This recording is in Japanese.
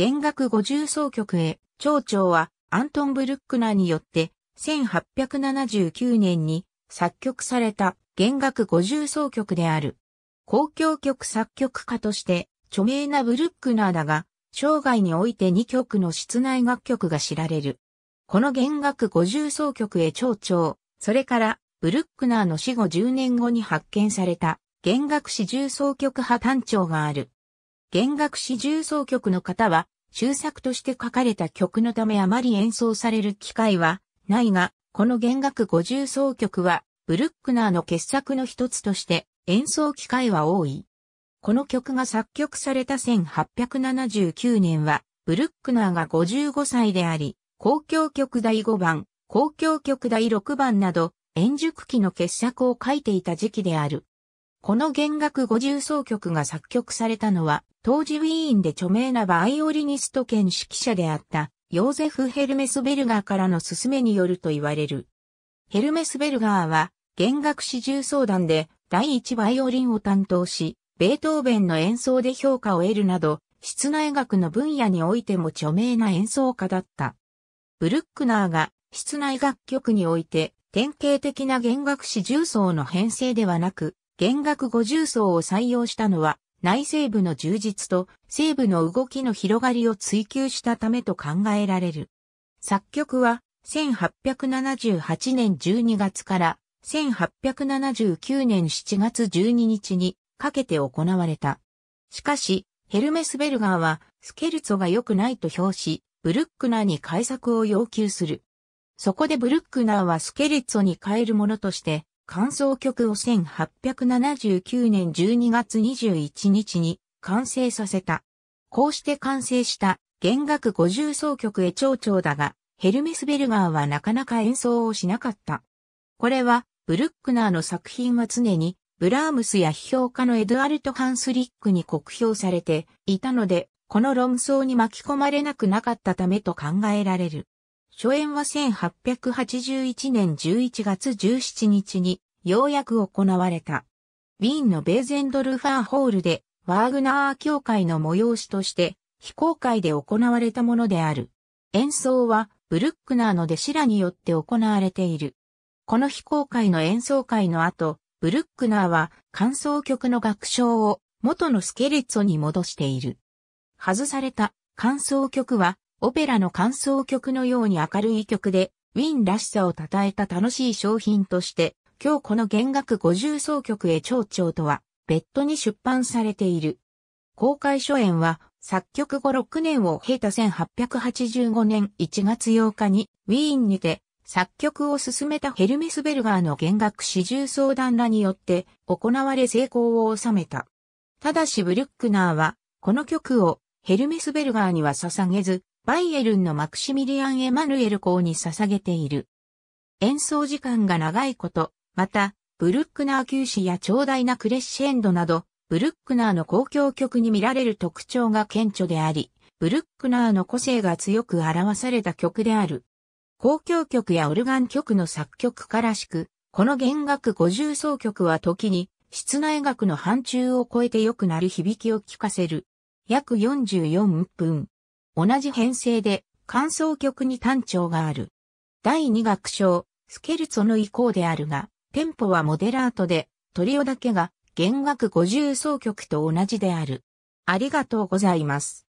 弦楽五重奏曲へ、蝶長はアントン・ブルックナーによって1879年に作曲された弦楽五重奏曲である。公共曲作曲家として著名なブルックナーだが、生涯において2曲の室内楽曲が知られる。この弦楽五重奏曲へ長々。それからブルックナーの死後10年後に発見された弦楽四重奏曲派単調がある。弦楽四重奏曲の方は、終作として書かれた曲のためあまり演奏される機会はないが、この弦楽五重奏曲は、ブルックナーの傑作の一つとして演奏機会は多い。この曲が作曲された1879年は、ブルックナーが55歳であり、公共曲第5番、公共曲第6番など、円熟期の傑作を書いていた時期である。この弦楽五重奏曲が作曲されたのは、当時ウィーンで著名なバイオリニスト兼指揮者であったヨーゼフ・ヘルメスベルガーからの勧めによると言われる。ヘルメスベルガーは弦楽四重奏団で第一バイオリンを担当し、ベートーベンの演奏で評価を得るなど、室内楽の分野においても著名な演奏家だった。ブルックナーが室内楽曲において典型的な弦楽四重奏の編成ではなく、弦楽五重奏を採用したのは内西部の充実と西部の動きの広がりを追求したためと考えられる。作曲は1878年12月から1879年7月12日にかけて行われた。しかし、ヘルメス・ベルガーはスケルツォが良くないと評し、ブルックナーに改作を要求する。そこでブルックナーはスケルツォに変えるものとして、感想曲を1879年12月21日に完成させた。こうして完成した弦楽五重奏曲へ長々。だが、ヘルメス・ベルガーはなかなか演奏をしなかった。これは、ブルックナーの作品は常に、ブラームスや批評家のエドアルト・ハンスリックに酷評されていたので、この論争に巻き込まれなくなかったためと考えられる。初演は1881年11月17日にようやく行われた。ウィーンのベーゼンドルファーホールで、ワーグナー協会の催しとして、非公開で行われたものである。演奏は、ブルックナーの弟子らによって行われている。この非公開の演奏会の後、ブルックナーは、感想曲の楽章を、元のスケレッツォに戻している。外された、感想曲は、オペラの感想曲のように明るい曲で、ウィンらしさを称えた楽しい商品として、今日この弦楽五重奏曲へ蝶々とは、別途に出版されている。公開初演は、作曲後6年を経た1885年1月8日に、ウィーンにて、作曲を進めたヘルメス・ベルガーの弦楽四重奏団らによって行われ成功を収めた。ただしブルックナーは、この曲をヘルメス・ベルガーには捧げず、バイエルンのマクシミリアン・エマヌエル校に捧げている。演奏時間が長いこと、また、ブルックナー旧止や長大なクレッシェンドなど、ブルックナーの公共曲に見られる特徴が顕著であり、ブルックナーの個性が強く表された曲である。公共曲やオルガン曲の作曲家らしく、この弦楽五重奏曲は時に、室内楽の範疇を超えて良くなる響きを聞かせる。約44分。同じ編成で、感想曲に単調がある。第二楽章、スケルツォの意向であるが、テンポはモデラートで、トリオだけが弦楽50奏曲と同じである。ありがとうございます。